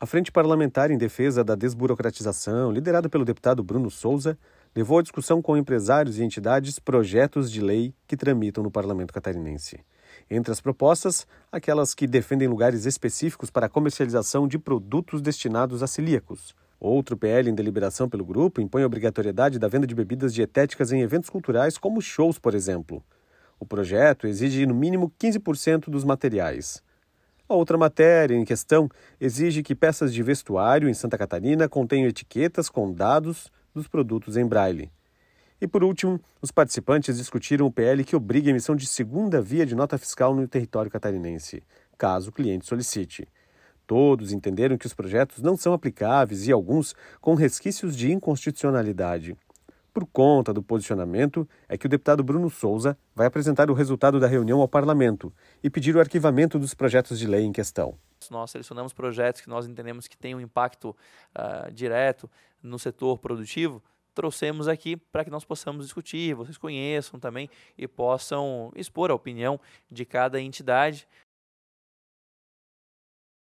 A Frente Parlamentar em Defesa da Desburocratização, liderada pelo deputado Bruno Souza, levou à discussão com empresários e entidades projetos de lei que tramitam no parlamento catarinense. Entre as propostas, aquelas que defendem lugares específicos para a comercialização de produtos destinados a celíacos. Outro PL em deliberação pelo grupo impõe a obrigatoriedade da venda de bebidas dietéticas em eventos culturais, como shows, por exemplo. O projeto exige no mínimo 15% dos materiais. A outra matéria em questão exige que peças de vestuário em Santa Catarina contenham etiquetas com dados dos produtos em braille. E por último, os participantes discutiram o PL que obriga a emissão de segunda via de nota fiscal no território catarinense, caso o cliente solicite. Todos entenderam que os projetos não são aplicáveis e alguns com resquícios de inconstitucionalidade. Por conta do posicionamento, é que o deputado Bruno Souza vai apresentar o resultado da reunião ao parlamento e pedir o arquivamento dos projetos de lei em questão. Nós selecionamos projetos que nós entendemos que têm um impacto uh, direto no setor produtivo, trouxemos aqui para que nós possamos discutir, vocês conheçam também e possam expor a opinião de cada entidade